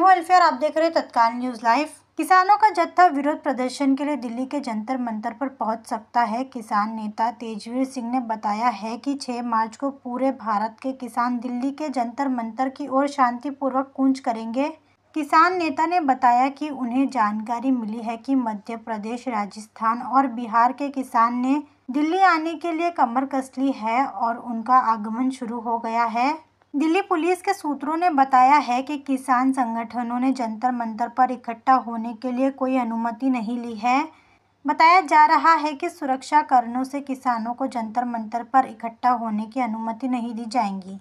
हूँ अल्फियर आप देख रहे हैं तत्काल न्यूज़ लाइव किसानों का जत्था विरोध प्रदर्शन के लिए दिल्ली के जंतर मंतर पर पहुंच सकता है किसान नेता तेजवीर सिंह ने बताया है कि 6 मार्च को पूरे भारत के किसान दिल्ली के जंतर मंतर की ओर शांतिपूर्वक कूच करेंगे किसान नेता ने बताया कि उन्हें जानकारी मिली है कि मध्य प्रदेश राजस्थान और बिहार के किसान ने दिल्ली आने के लिए कमर कस ली है और उनका आगमन शुरू हो गया है दिल्ली पुलिस के सूत्रों ने बताया है कि किसान संगठनों ने जंतर मंतर पर इकट्ठा होने के लिए कोई अनुमति नहीं ली है बताया जा रहा है कि सुरक्षा कारणों से किसानों को जंतर मंतर पर इकट्ठा होने की अनुमति नहीं दी जाएगी